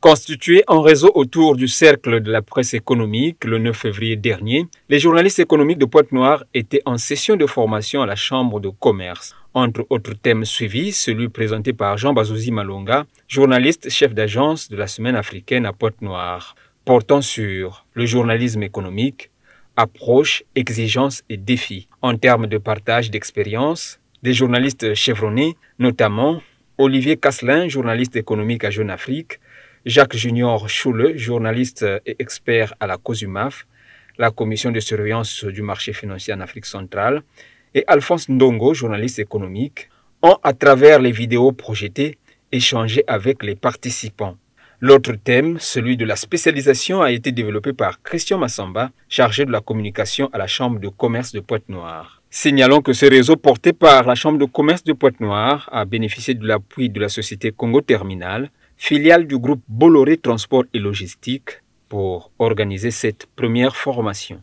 Constitué en réseau autour du cercle de la presse économique le 9 février dernier, les journalistes économiques de Pointe-Noire étaient en session de formation à la Chambre de commerce. Entre autres thèmes suivis, celui présenté par Jean Bazouzi Malonga, journaliste chef d'agence de la Semaine africaine à Pointe-Noire, portant sur le journalisme économique, approche, exigences et défis en termes de partage d'expériences, des journalistes chevronnés, notamment Olivier Casselin, journaliste économique à Jeune Afrique, Jacques Junior Choule, journaliste et expert à la COSUMAF, la commission de surveillance du marché financier en Afrique centrale, et Alphonse Ndongo, journaliste économique, ont, à travers les vidéos projetées, échangé avec les participants. L'autre thème, celui de la spécialisation, a été développé par Christian Massamba, chargé de la communication à la Chambre de commerce de Pointe-Noire. Signalons que ce réseau porté par la Chambre de commerce de Pointe-Noire a bénéficié de l'appui de la société Congo Terminal, filiale du groupe Bolloré Transport et Logistique, pour organiser cette première formation.